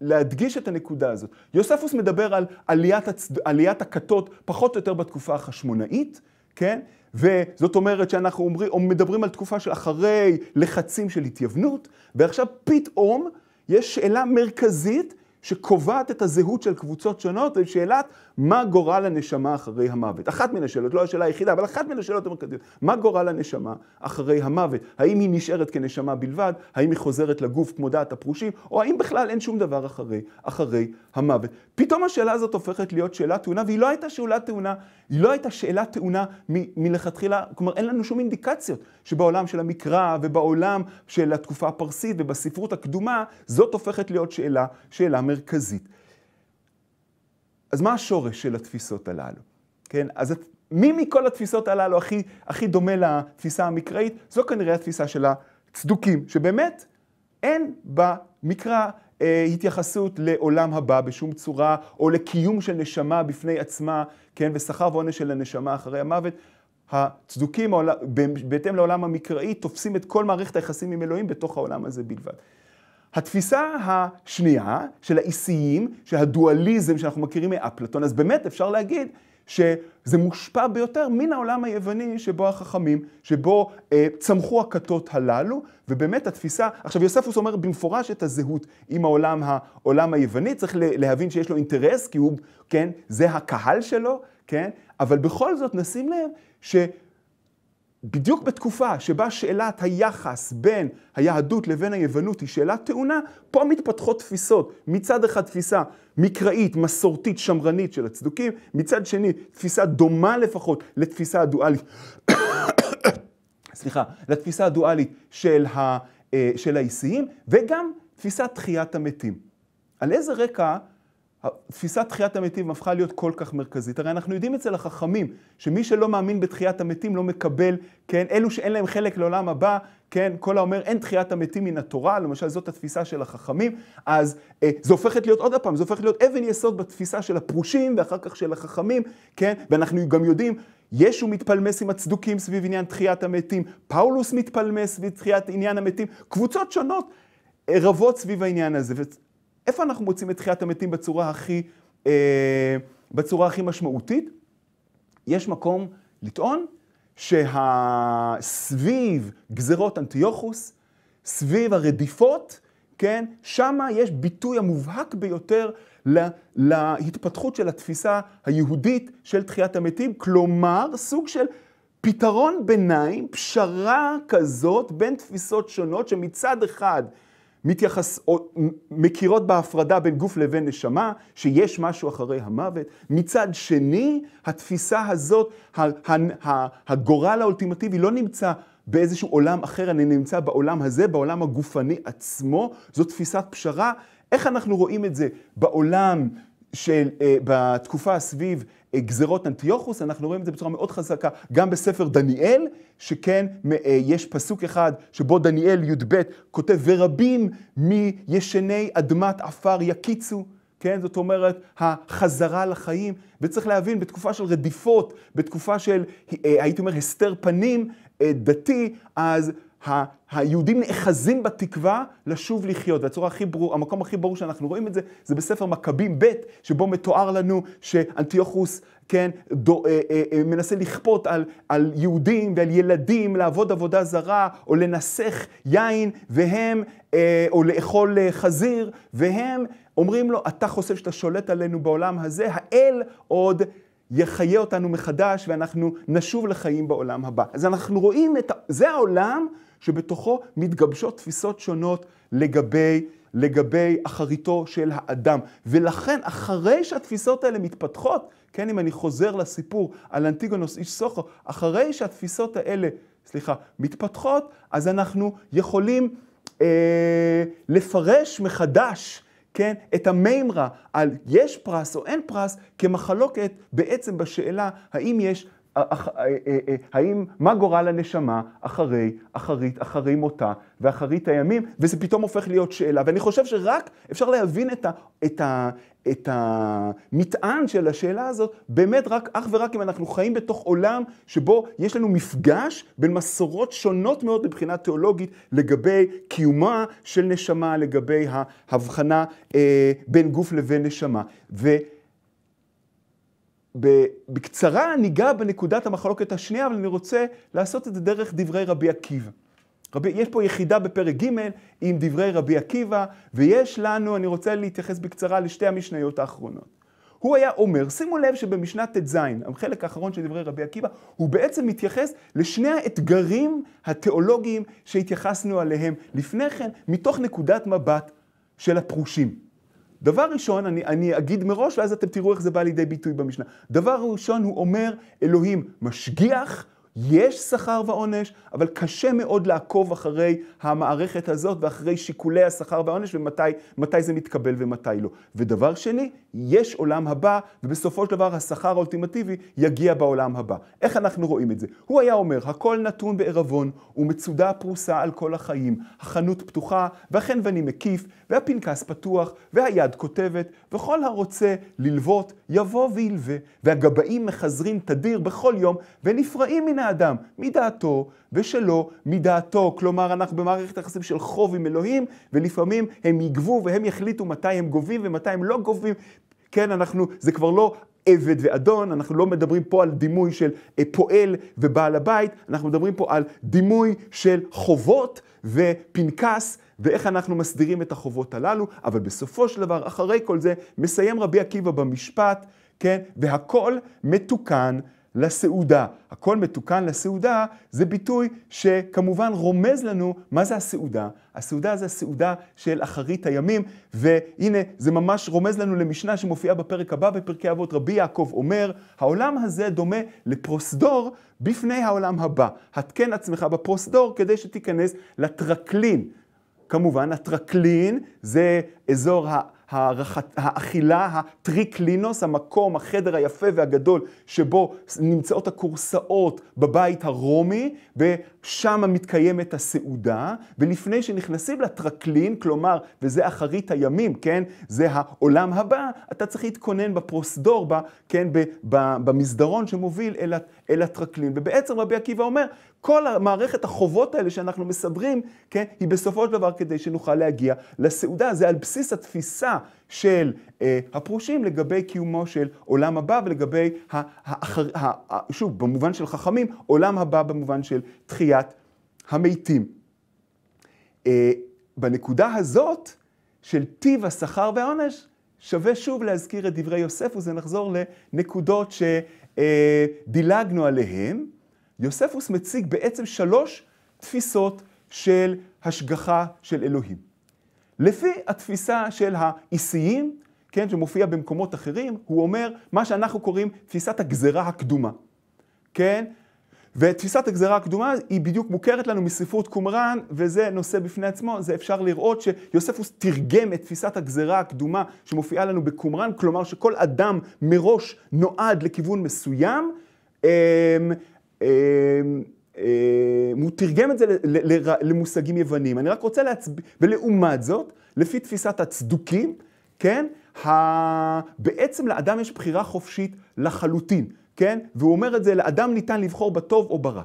להדגיש את הנקודה הזאת. יוספוס מדבר על עליית, הצד... עליית הכתות פחות או יותר בתקופה החשמונאית, כן? וזאת אומרת שאנחנו אומרים, או מדברים על תקופה של אחרי לחצים של התייוונות, ועכשיו פתאום יש שאלה מרכזית שקובעת את הזהות של קבוצות שונות, היא שאלת מה גורל הנשמה אחרי המוות? אחת מן השאלות, לא השאלה היחידה, אבל אחת מן השאלות המרכזיות. מה גורל הנשמה אחרי המוות? האם היא נשארת כנשמה בלבד? האם היא חוזרת לגוף כמו דעת הפרושים? או האם בכלל אין שום דבר אחרי, אחרי המוות? פתאום השאלה הזאת הופכת להיות שאלה טעונה, והיא לא הייתה שאלה טעונה, היא לא הייתה שאלה טעונה מ- מלכתחילה, כלומר אין לנו שום אינדיקציות שבעולם של המקרא ובעולם של התקופה הפרסית ובספרות הקדומה, זאת הופכת להיות שאלה, שאלה מרכזית. אז מה השורש של התפיסות הללו? כן, אז את, מי מכל התפיסות הללו הכי, הכי דומה לתפיסה המקראית? זו כנראה התפיסה של הצדוקים, שבאמת אין במקרא אה, התייחסות לעולם הבא בשום צורה, או לקיום של נשמה בפני עצמה, כן, ושכר ועונש של הנשמה אחרי המוות. הצדוקים, בהתאם לעולם המקראי, תופסים את כל מערכת היחסים עם אלוהים בתוך העולם הזה בלבד. התפיסה השנייה של האיסיים, של הדואליזם שאנחנו מכירים מאפלטון, אז באמת אפשר להגיד שזה מושפע ביותר מן העולם היווני שבו החכמים, שבו אה, צמחו הכתות הללו, ובאמת התפיסה, עכשיו יוספוס אומר במפורש את הזהות עם העולם, העולם היווני, צריך להבין שיש לו אינטרס, כי הוא, כן, זה הקהל שלו, כן, אבל בכל זאת נשים לב ש... בדיוק בתקופה שבה שאלת היחס בין היהדות לבין היוונות היא שאלה טעונה, פה מתפתחות תפיסות. מצד אחד תפיסה מקראית, מסורתית, שמרנית של הצדוקים, מצד שני תפיסה דומה לפחות לתפיסה הדואלית, סליחה, לתפיסה הדואלית של, ה, אה, של האיסיים, וגם תפיסת תחיית המתים. על איזה רקע תפיסת תחיית המתים הפכה להיות כל כך מרכזית. הרי אנחנו יודעים אצל החכמים, שמי שלא מאמין בתחיית המתים לא מקבל, כן, אלו שאין להם חלק לעולם הבא, כן, כל האומר אין תחיית המתים מן התורה, למשל זאת התפיסה של החכמים, אז אה, זה הופכת להיות, עוד פעם, זה הופך להיות אבן יסוד בתפיסה של הפרושים ואחר כך של החכמים, כן, ואנחנו גם יודעים, ישו מתפלמס עם הצדוקים סביב עניין תחיית המתים, פאולוס מתפלמס סביב תחיית עניין המתים, קבוצות שונות אה, רבות סביב העניין הזה. איפה אנחנו מוצאים את תחיית המתים בצורה הכי, אה, בצורה הכי משמעותית? יש מקום לטעון שסביב גזרות אנטיוכוס, סביב הרדיפות, כן, שמה יש ביטוי המובהק ביותר להתפתחות של התפיסה היהודית של תחיית המתים, כלומר סוג של פתרון ביניים, פשרה כזאת בין תפיסות שונות שמצד אחד מתייחס, או, מכירות בהפרדה בין גוף לבין נשמה, שיש משהו אחרי המוות. מצד שני, התפיסה הזאת, הגורל האולטימטיבי לא נמצא באיזשהו עולם אחר, אני נמצא בעולם הזה, בעולם הגופני עצמו. זו תפיסת פשרה. איך אנחנו רואים את זה בעולם של, uh, בתקופה סביב uh, גזרות אנטיוכוס, אנחנו רואים את זה בצורה מאוד חזקה גם בספר דניאל, שכן uh, יש פסוק אחד שבו דניאל י"ב כותב, ורבים מישני אדמת עפר יקיצו. כן? זאת אומרת, החזרה לחיים. וצריך להבין, בתקופה של רדיפות, בתקופה של, הייתי אומר, הסתר פנים דתי, אז היהודים נאחזים בתקווה לשוב לחיות, והצורה הכי ברור, המקום הכי ברור שאנחנו רואים את זה, זה בספר מכבים ב', שבו מתואר לנו שאנטיוכוס, כן, דו, אה, אה, אה מנסה לכפות על, על יהודים ועל ילדים לעבוד עבודה זרה, או לנסח יין, והם, אה, או לאכול אה, חזיר, והם אומרים לו, אתה חושב שאתה שולט עלינו בעולם הזה, האל עוד... יחיה אותנו מחדש ואנחנו נשוב לחיים בעולם הבא. אז אנחנו רואים את, ה... זה העולם שבתוכו מתגבשות תפיסות שונות לגבי, לגבי אחריתו של האדם. ולכן, אחרי שהתפיסות האלה מתפתחות, כן, אם אני חוזר לסיפור על אנטיגונוס איש סוכו, אחרי שהתפיסות האלה, סליחה, מתפתחות, אז אנחנו יכולים אה, לפרש מחדש כן, את המימרה על יש פרס או אין פרס כמחלוקת בעצם בשאלה האם יש אה, אה, אה, האם, מה גורל הנשמה אחרי, אחרית, אחרי מותה ואחרית הימים, וזה פתאום הופך להיות שאלה. ואני חושב שרק אפשר להבין את, ה, את, ה, את המטען של השאלה הזאת, באמת רק, אך ורק אם אנחנו חיים בתוך עולם שבו יש לנו מפגש בין מסורות שונות מאוד מבחינה תיאולוגית לגבי קיומה של נשמה, לגבי ההבחנה אה, בין גוף לבין נשמה. ו... בקצרה ניגע בנקודת המחלוקת השנייה, אבל אני רוצה לעשות את זה דרך דברי רבי עקיבא. רבי, יש פה יחידה בפרק ג' עם דברי רבי עקיבא, ויש לנו, אני רוצה להתייחס בקצרה לשתי המשניות האחרונות. הוא היה אומר, שימו לב שבמשנה ט"ז, החלק האחרון של דברי רבי עקיבא, הוא בעצם מתייחס לשני האתגרים התיאולוגיים שהתייחסנו אליהם לפני כן, מתוך נקודת מבט של הפרושים. דבר ראשון, אני, אני אגיד מראש, ואז אתם תראו איך זה בא לידי ביטוי במשנה. דבר ראשון, הוא אומר, אלוהים משגיח יש שכר ועונש, אבל קשה מאוד לעקוב אחרי המערכת הזאת ואחרי שיקולי השכר והעונש ומתי זה מתקבל ומתי לא. ודבר שני, יש עולם הבא, ובסופו של דבר השכר האולטימטיבי יגיע בעולם הבא. איך אנחנו רואים את זה? הוא היה אומר, הכל נתון בעירבון, ומצודה פרוסה על כל החיים, החנות פתוחה, ואני מקיף, והפנקס פתוח, והיד כותבת, וכל הרוצה ללוות, יבוא וילווה, והגבאים מחזרים תדיר בכל יום, ונפרעים מן האדם, מדעתו ושלו, מדעתו. כלומר, אנחנו במערכת יחסים של חוב עם אלוהים, ולפעמים הם יגבו והם יחליטו מתי הם גובים ומתי הם לא גובים. כן, אנחנו, זה כבר לא עבד ואדון, אנחנו לא מדברים פה על דימוי של אה, פועל ובעל הבית, אנחנו מדברים פה על דימוי של חובות ופנקס ואיך אנחנו מסדירים את החובות הללו, אבל בסופו של דבר, אחרי כל זה, מסיים רבי עקיבא במשפט, כן, והכל מתוקן לסעודה. הכל מתוקן לסעודה, זה ביטוי שכמובן רומז לנו מה זה הסעודה. הסעודה זה הסעודה של אחרית הימים, והנה זה ממש רומז לנו למשנה שמופיעה בפרק הבא בפרקי אבות. רבי יעקב אומר, העולם הזה דומה לפרוסדור בפני העולם הבא. התקן עצמך בפרוסדור כדי שתיכנס לטרקלין. כמובן, הטרקלין זה אזור ה... האכילה, הטריקלינוס, המקום, החדר היפה והגדול שבו נמצאות הכורסאות בבית הרומי, ושם מתקיימת הסעודה, ולפני שנכנסים לטרקלין, כלומר, וזה אחרית הימים, כן? זה העולם הבא, אתה צריך להתכונן בפרוסדור, ב, כן? במסדרון שמוביל אל הטרקלין. ובעצם רבי עקיבא אומר, כל המערכת החובות האלה שאנחנו מסדרים, כן, היא בסופו של דבר כדי שנוכל להגיע לסעודה. זה על בסיס התפיסה של אה, הפרושים לגבי קיומו של עולם הבא ולגבי, האחר, שוב, במובן של חכמים, עולם הבא במובן של תחיית המתים. אה, בנקודה הזאת של טיב השכר והעונש, שווה שוב להזכיר את דברי יוסף, וזה נחזור לנקודות שדילגנו אה, עליהן. יוספוס מציג בעצם שלוש תפיסות של השגחה של אלוהים. לפי התפיסה של האיסיים, כן, שמופיע במקומות אחרים, הוא אומר מה שאנחנו קוראים תפיסת הגזרה הקדומה, כן? ותפיסת הגזרה הקדומה היא בדיוק מוכרת לנו מספרות קומראן, וזה נושא בפני עצמו, זה אפשר לראות שיוספוס תרגם את תפיסת הגזרה הקדומה שמופיעה לנו בקומראן, כלומר שכל אדם מראש נועד לכיוון מסוים. אמ, אמ, אמ, הוא תרגם את זה למושגים יוונים. אני רק רוצה להצביע, ולעומת זאת, לפי תפיסת הצדוקים, כן, ה... בעצם לאדם יש בחירה חופשית לחלוטין, כן? והוא אומר את זה, לאדם ניתן לבחור בטוב או ברע.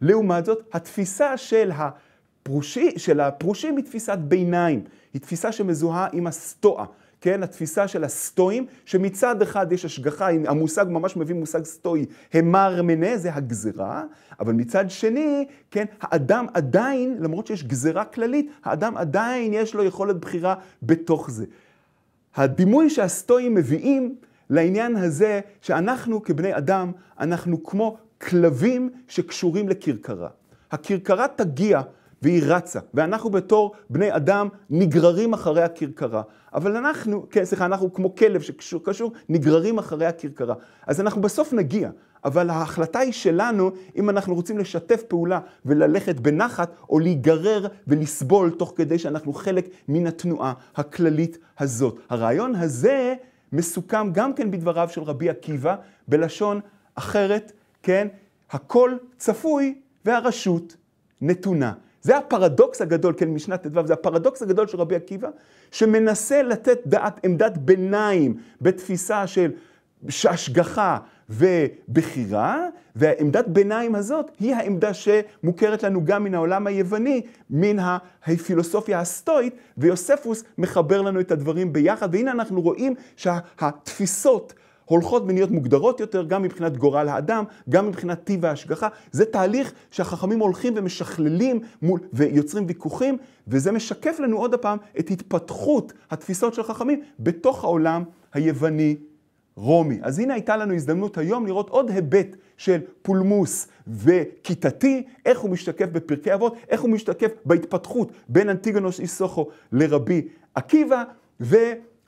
לעומת זאת, התפיסה של הפרושי, של הפרושים היא תפיסת ביניים, היא תפיסה שמזוהה עם הסטואה. כן, התפיסה של הסטואים, שמצד אחד יש השגחה, המושג ממש מביא מושג סטואי, המר מנה זה הגזרה, אבל מצד שני, כן, האדם עדיין, למרות שיש גזרה כללית, האדם עדיין יש לו יכולת בחירה בתוך זה. הדימוי שהסטואים מביאים לעניין הזה, שאנחנו כבני אדם, אנחנו כמו כלבים שקשורים לכרכרה. הכרכרה תגיע והיא רצה. ואנחנו בתור בני אדם נגררים אחרי הכרכרה. אבל אנחנו, כן, סליחה, אנחנו כמו כלב שקשור, קשור, נגררים אחרי הכרכרה. אז אנחנו בסוף נגיע, אבל ההחלטה היא שלנו אם אנחנו רוצים לשתף פעולה וללכת בנחת, או להיגרר ולסבול תוך כדי שאנחנו חלק מן התנועה הכללית הזאת. הרעיון הזה מסוכם גם כן בדבריו של רבי עקיבא, בלשון אחרת, כן, הכל צפוי והרשות נתונה. זה הפרדוקס הגדול, כן, משנת ט"ו, זה הפרדוקס הגדול של רבי עקיבא, שמנסה לתת דעת, עמדת ביניים בתפיסה של השגחה ובחירה, והעמדת ביניים הזאת היא העמדה שמוכרת לנו גם מן העולם היווני, מן הפילוסופיה הסטואית, ויוספוס מחבר לנו את הדברים ביחד, והנה אנחנו רואים שהתפיסות שה- הולכות ונהיות מוגדרות יותר, גם מבחינת גורל האדם, גם מבחינת טיב ההשגחה. זה תהליך שהחכמים הולכים ומשכללים מול, ויוצרים ויכוחים, וזה משקף לנו עוד הפעם את התפתחות התפיסות של חכמים בתוך העולם היווני רומי. אז הנה הייתה לנו הזדמנות היום לראות עוד היבט של פולמוס וכיתתי, איך הוא משתקף בפרקי אבות, איך הוא משתקף בהתפתחות בין אנטיגונוס איסוכו לרבי עקיבא, ו...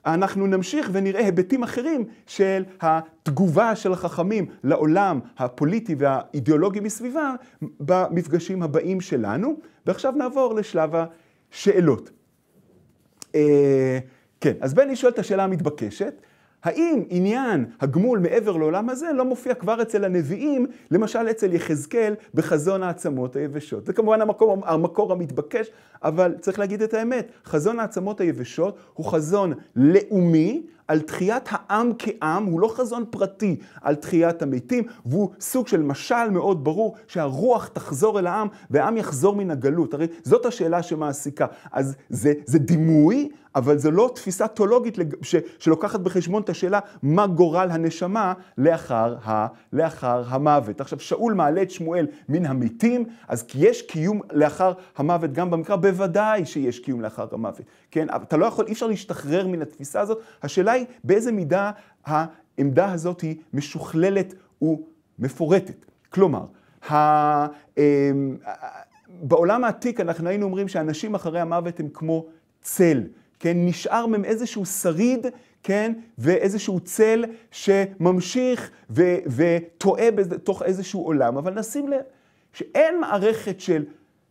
אנחנו נמשיך ונראה היבטים אחרים של התגובה של החכמים לעולם הפוליטי והאידיאולוגי מסביבה במפגשים הבאים שלנו. ועכשיו נעבור לשלב השאלות. אה, כן, אז בני שואל את השאלה המתבקשת, האם עניין הגמול מעבר לעולם הזה לא מופיע כבר אצל הנביאים, למשל אצל יחזקאל בחזון העצמות היבשות? זה כמובן המקור, המקור המתבקש, אבל צריך להגיד את האמת, חזון העצמות היבשות הוא חזון לאומי על תחיית העם כעם, הוא לא חזון פרטי על תחיית המתים, והוא סוג של משל מאוד ברור שהרוח תחזור אל העם והעם יחזור מן הגלות. הרי זאת השאלה שמעסיקה. אז זה, זה דימוי, אבל זו לא תפיסה תולוגית שלוקחת בחשבון את השאלה מה גורל הנשמה לאחר, ה, לאחר המוות. עכשיו, שאול מעלה את שמואל מן המתים, אז יש קיום לאחר המוות גם במקרא, בוודאי שיש קיום לאחר המוות, כן? אתה לא יכול, אי אפשר להשתחרר מן התפיסה הזאת. השאלה היא באיזה מידה העמדה הזאת היא משוכללת ומפורטת. כלומר, ה... אמ, בעולם העתיק אנחנו היינו אומרים שאנשים אחרי המוות הם כמו צל. כן, נשאר מהם איזשהו שריד, כן, ואיזשהו צל שממשיך וטועה בתוך איזשהו עולם, אבל נשים לב שאין מערכת של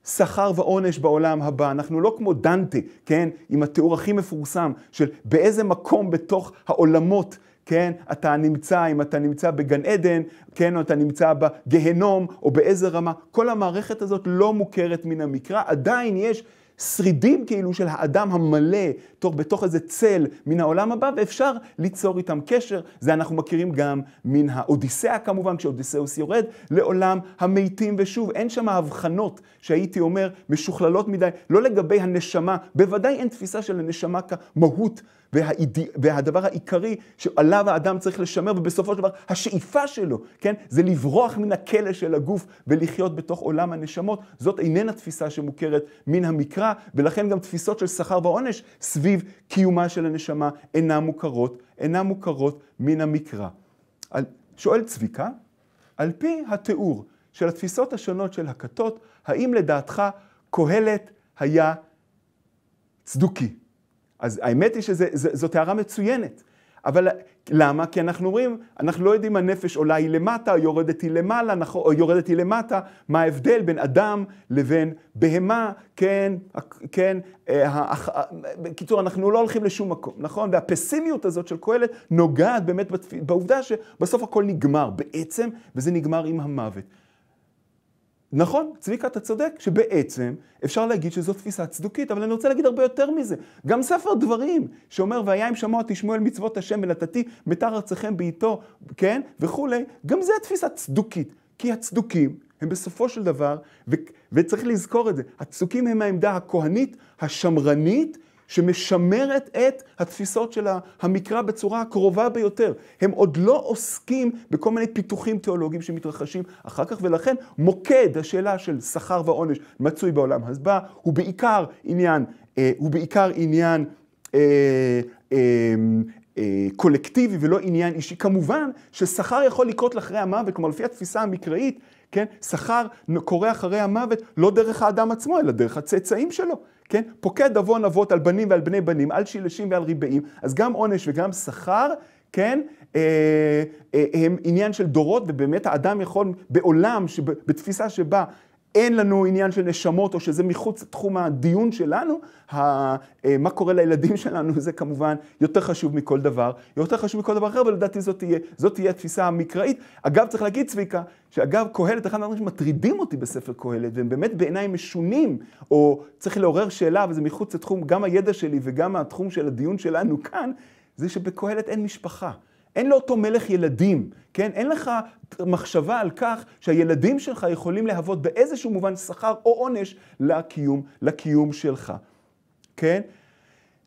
שכר ועונש בעולם הבא. אנחנו לא כמו דנטה, כן, עם התיאור הכי מפורסם של באיזה מקום בתוך העולמות כן? אתה נמצא, אם אתה נמצא בגן עדן, כן? או אתה נמצא בגיהנום, או באיזה רמה. כל המערכת הזאת לא מוכרת מן המקרא, עדיין יש שרידים כאילו של האדם המלא, תוך, בתוך איזה צל מן העולם הבא, ואפשר ליצור איתם קשר. זה אנחנו מכירים גם מן האודיסאה כמובן, כשאודיסאוס יורד לעולם המתים, ושוב, אין שם הבחנות שהייתי אומר משוכללות מדי, לא לגבי הנשמה, בוודאי אין תפיסה של הנשמה כמהות. והאיד... והדבר העיקרי שעליו האדם צריך לשמר, ובסופו של דבר השאיפה שלו, כן, זה לברוח מן הכלא של הגוף ולחיות בתוך עולם הנשמות. זאת איננה תפיסה שמוכרת מן המקרא, ולכן גם תפיסות של שכר ועונש סביב קיומה של הנשמה אינן מוכרות, אינן מוכרות מן המקרא. על... שואל צביקה, על פי התיאור של התפיסות השונות של הכתות, האם לדעתך קהלת היה צדוקי? אז האמת היא שזאת הערה מצוינת. אבל למה? כי אנחנו אומרים, אנחנו לא יודעים הנפש עולה היא למטה, או יורדת היא למעלה, נכון, או יורדת היא למטה, מה ההבדל בין אדם לבין בהמה, כן, כן, אה, בקיצור, אנחנו לא הולכים לשום מקום, נכון? והפסימיות הזאת של קהלת נוגעת באמת בעובדה שבסוף הכל נגמר בעצם, וזה נגמר עם המוות. נכון, צביקה, אתה צודק, שבעצם אפשר להגיד שזו תפיסה צדוקית, אבל אני רוצה להגיד הרבה יותר מזה. גם ספר דברים, שאומר, והיה אם שמוע תשמעו אל מצוות השם ונתתי מתר ארצכם בעיתו, כן, וכולי, גם זה תפיסה צדוקית. כי הצדוקים הם בסופו של דבר, ו- וצריך לזכור את זה, הצדוקים הם העמדה הכהנית, השמרנית, שמשמרת את התפיסות של המקרא בצורה הקרובה ביותר. הם עוד לא עוסקים בכל מיני פיתוחים תיאולוגיים שמתרחשים אחר כך, ולכן מוקד השאלה של שכר ועונש מצוי בעולם הבא, הוא בעיקר עניין, אה, הוא בעיקר עניין אה, אה, אה, קולקטיבי ולא עניין אישי. כמובן ששכר יכול לקרות לאחרי המוות, כלומר לפי התפיסה המקראית, כן, שכר קורה אחרי המוות לא דרך האדם עצמו, אלא דרך הצאצאים שלו. כן? פוקד עוון אבות על בנים ועל בני בנים, על שילשים ועל ריבעים, אז גם עונש וגם שכר, כן? אה, אה, הם עניין של דורות, ובאמת האדם יכול בעולם, בתפיסה שבה אין לנו עניין של נשמות, או שזה מחוץ לתחום הדיון שלנו, אה, מה קורה לילדים שלנו זה כמובן יותר חשוב מכל דבר, יותר חשוב מכל דבר אחר, אבל לדעתי זאת תהיה, זאת תהיה התפיסה המקראית. אגב, צריך להגיד, צביקה, שאגב, קהלת, אחד הדברים שמטרידים אותי בספר קהלת, והם באמת בעיניי משונים, או צריך לעורר שאלה, וזה מחוץ לתחום גם הידע שלי וגם התחום של הדיון שלנו כאן, זה שבקהלת אין משפחה. אין לאותו מלך ילדים, כן? אין לך מחשבה על כך שהילדים שלך יכולים להוות באיזשהו מובן שכר או עונש לקיום, לקיום שלך, כן?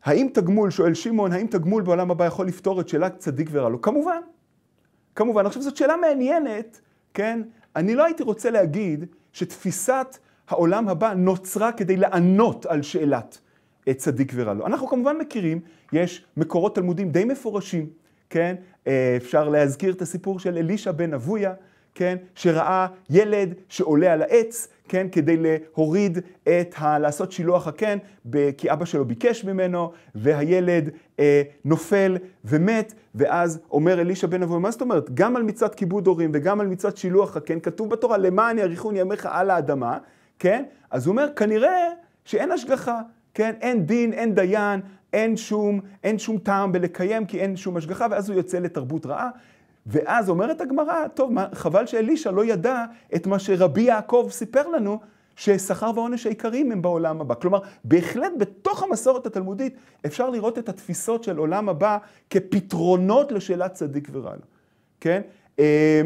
האם תגמול, שואל שמעון, האם תגמול בעולם הבא יכול לפתור את שאלת צדיק ורע לו? לא. כמובן, כמובן. עכשיו זאת שאלה מעניינת, כן? אני לא הייתי רוצה להגיד שתפיסת העולם הבא נוצרה כדי לענות על שאלת אה, צדיק ורע לו. לא. אנחנו כמובן מכירים, יש מקורות תלמודים די מפורשים. כן? אה, אפשר להזכיר את הסיפור של אלישע בן אבויה, כן? שראה ילד שעולה על העץ, כן? כדי להוריד את ה... לעשות שילוח הקן, כן? כי אבא שלו ביקש ממנו, והילד אה, נופל ומת, ואז אומר אלישע בן אבויה, מה זאת אומרת? גם על מצוות כיבוד הורים וגם על מצוות שילוח הקן, כן? כתוב בתורה, למען יאריכון ימיך על האדמה, כן? אז הוא אומר, כנראה שאין השגחה, כן? אין דין, אין דיין, אין שום, אין שום טעם בלקיים כי אין שום השגחה, ואז הוא יוצא לתרבות רעה. ואז אומרת הגמרא, טוב, מה, חבל שאלישע לא ידע את מה שרבי יעקב סיפר לנו, ששכר ועונש העיקריים הם בעולם הבא. כלומר, בהחלט בתוך המסורת התלמודית אפשר לראות את התפיסות של עולם הבא כפתרונות לשאלת צדיק ורע לו, כן? אה,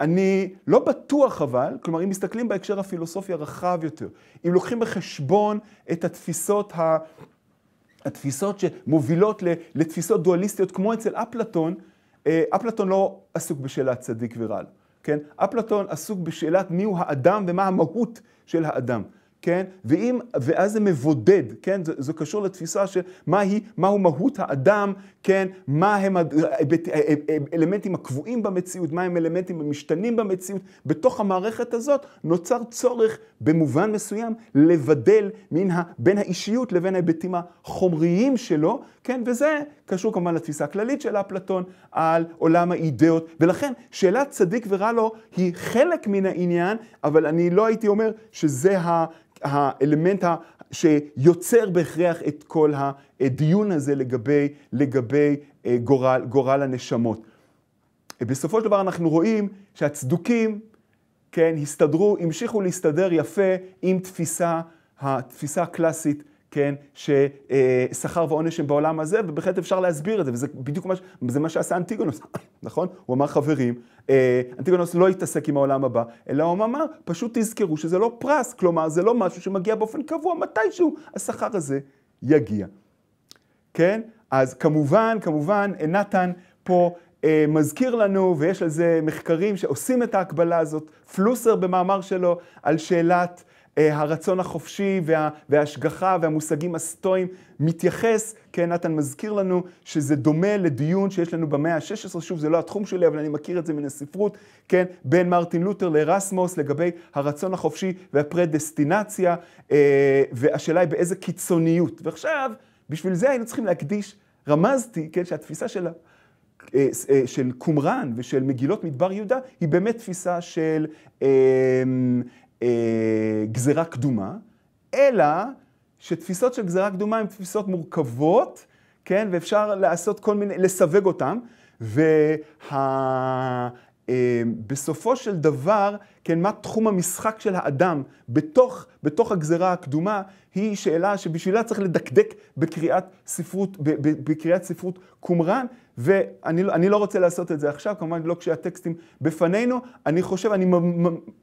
אני לא בטוח אבל, כלומר אם מסתכלים בהקשר הפילוסופי הרחב יותר, אם לוקחים בחשבון את התפיסות התפיסות שמובילות לתפיסות דואליסטיות כמו אצל אפלטון, אה, אפלטון לא עסוק בשאלת צדיק ורע לו, כן? אפלטון עסוק בשאלת מיהו האדם ומה המהות של האדם, כן? ואם, ואז זה מבודד, כן? זה, זה קשור לתפיסה של מהי, מהו מהות האדם כן, מה הם האלמנטים אה, אה, אה, הקבועים במציאות, מה הם אלמנטים המשתנים במציאות. בתוך המערכת הזאת נוצר צורך במובן מסוים לבדל ה, בין האישיות לבין ההיבטים החומריים שלו, כן, וזה קשור כמובן לתפיסה הכללית של אפלטון על עולם האידאות, ולכן שאלת צדיק ורע לו היא חלק מן העניין, אבל אני לא הייתי אומר שזה ה... האלמנט שיוצר בהכרח את כל הדיון הזה לגבי, לגבי אה, גורל, גורל הנשמות. בסופו של דבר אנחנו רואים שהצדוקים, כן, הסתדרו, המשיכו להסתדר יפה עם תפיסה, התפיסה הקלאסית כן, ששכר ועונש הם בעולם הזה, ובהחלט אפשר להסביר את זה, וזה בדיוק מה, זה מה שעשה אנטיגונוס, נכון? הוא אמר, חברים, אה, אנטיגונוס לא התעסק עם העולם הבא, אלא הוא אמר, פשוט תזכרו שזה לא פרס, כלומר, זה לא משהו שמגיע באופן קבוע, מתישהו השכר הזה יגיע. כן? אז כמובן, כמובן, נתן פה אה, מזכיר לנו, ויש על זה מחקרים שעושים את ההקבלה הזאת, פלוסר במאמר שלו על שאלת אה, הרצון החופשי וה, וההשגחה והמושגים הסטואיים מתייחס, כן, נתן מזכיר לנו שזה דומה לדיון שיש לנו במאה ה-16, שוב, זה לא התחום שלי, אבל אני מכיר את זה מן הספרות, כן, בין מרטין לותר לרסמוס לגבי הרצון החופשי והפרדסטינציה, אה, והשאלה היא באיזה קיצוניות. ועכשיו, בשביל זה היינו צריכים להקדיש, רמזתי, כן, שהתפיסה של אה, אה, של קומראן ושל מגילות מדבר יהודה, היא באמת תפיסה של אה, אה, גזירה קדומה, אלא שתפיסות של גזירה קדומה הן תפיסות מורכבות, כן, ואפשר לעשות כל מיני, לסווג אותן, וה... אמ, בסופו של דבר, כן, מה תחום המשחק של האדם בתוך, בתוך הגזרה הקדומה, היא שאלה שבשבילה צריך לדקדק בקריאת ספרות, בקריאת ספרות קומראן, ואני לא, לא רוצה לעשות את זה עכשיו, כמובן לא כשהטקסטים בפנינו. אני חושב, אני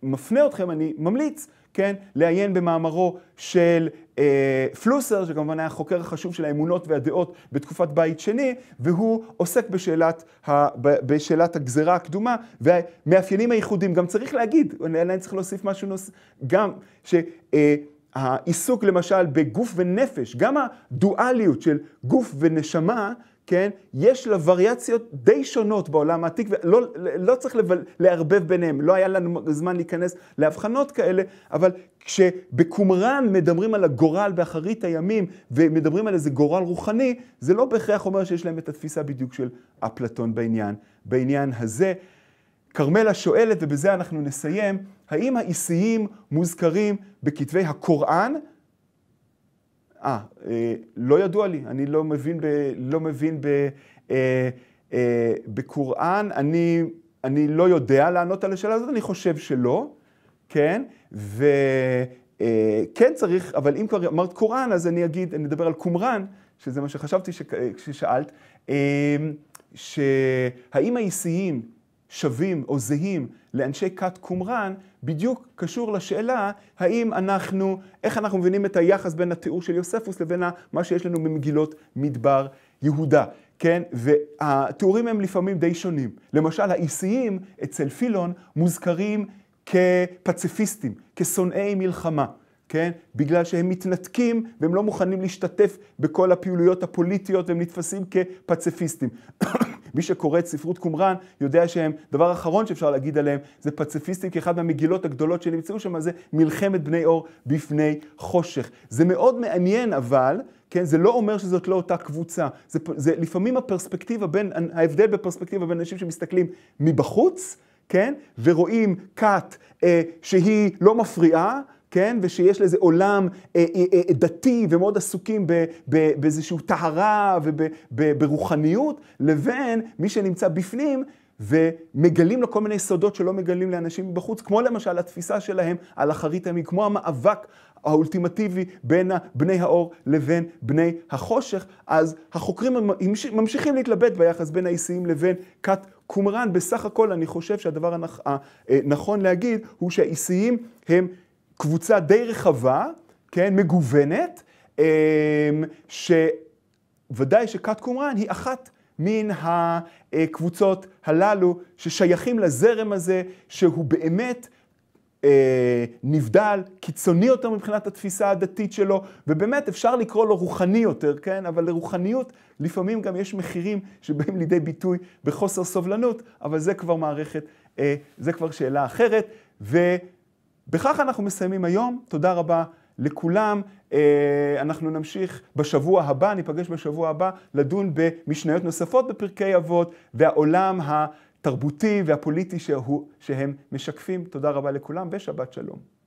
מפנה אתכם, אני ממליץ כן? לעיין במאמרו של אה, פלוסר, שכמובן היה החוקר החשוב של האמונות והדעות בתקופת בית שני, והוא עוסק בשאלת, ה, בשאלת הגזרה הקדומה והמאפיינים הייחודיים, גם צריך להגיד, אני צריך להוסיף משהו נוס... גם ש... אה, העיסוק למשל בגוף ונפש, גם הדואליות של גוף ונשמה, כן? יש לה וריאציות די שונות בעולם העתיק, ולא לא צריך לערבב ביניהם, לא היה לנו זמן להיכנס להבחנות כאלה, אבל כשבקומראן מדברים על הגורל באחרית הימים, ומדברים על איזה גורל רוחני, זה לא בהכרח אומר שיש להם את התפיסה בדיוק של אפלטון בעניין, בעניין הזה. כרמלה שואלת, ובזה אנחנו נסיים, האם האיסיים מוזכרים בכתבי הקוראן אה, אה, לא ידוע לי, אני לא מבין ב... לא מבין ב... אה, אה, בקוראן, אני, אני לא יודע לענות על השאלה הזאת, אני חושב שלא, כן? וכן אה, כן צריך, אבל אם כבר אמרת קוראן, אז אני אגיד, אני אדבר על קומראן, שזה מה שחשבתי אה, שהאם אה, האיסיים שווים או זהים לאנשי כת קומראן, בדיוק קשור לשאלה האם אנחנו, איך אנחנו מבינים את היחס בין התיאור של יוספוס לבין מה שיש לנו במגילות מדבר יהודה, כן? והתיאורים הם לפעמים די שונים. למשל, האיסיים אצל פילון מוזכרים כפציפיסטים, כשונאי מלחמה. כן? בגלל שהם מתנתקים והם לא מוכנים להשתתף בכל הפעילויות הפוליטיות והם נתפסים כפציפיסטים. מי שקורא את ספרות קומראן יודע שהם, דבר אחרון שאפשר להגיד עליהם זה פציפיסטים, כי אחת מהמגילות הגדולות שנמצאו שם זה מלחמת בני אור בפני חושך. זה מאוד מעניין אבל, כן, זה לא אומר שזאת לא אותה קבוצה. זה, זה לפעמים הפרספקטיבה בין, ההבדל בפרספקטיבה בין אנשים שמסתכלים מבחוץ, כן, ורואים כת אה, שהיא לא מפריעה, כן? ושיש לזה עולם אה, אה, אה, דתי ומאוד עסוקים באיזושהי טהרה וברוחניות, לבין מי שנמצא בפנים ומגלים לו כל מיני סודות שלא מגלים לאנשים מבחוץ, כמו למשל התפיסה שלהם על אחרית הימים, כמו המאבק האולטימטיבי בין בני האור לבין בני החושך, אז החוקרים ממשיכים להתלבט ביחס בין האיסיים לבין כת קומראן. בסך הכל אני חושב שהדבר הנכון אה, להגיד הוא שהאיסיים הם קבוצה די רחבה, כן, מגוונת, אה, שוודאי שכת קומראן היא אחת מן הקבוצות הללו ששייכים לזרם הזה, שהוא באמת אה, נבדל, קיצוני יותר מבחינת התפיסה הדתית שלו, ובאמת אפשר לקרוא לו רוחני יותר, כן? אבל לרוחניות לפעמים גם יש מחירים שבאים לידי ביטוי בחוסר סובלנות, אבל זה כבר מערכת, אה, זה כבר שאלה אחרת, ו... בכך אנחנו מסיימים היום, תודה רבה לכולם. אה, אנחנו נמשיך בשבוע הבא, ניפגש בשבוע הבא, לדון במשניות נוספות בפרקי אבות והעולם התרבותי והפוליטי שהוא, שהם משקפים. תודה רבה לכולם ושבת שלום.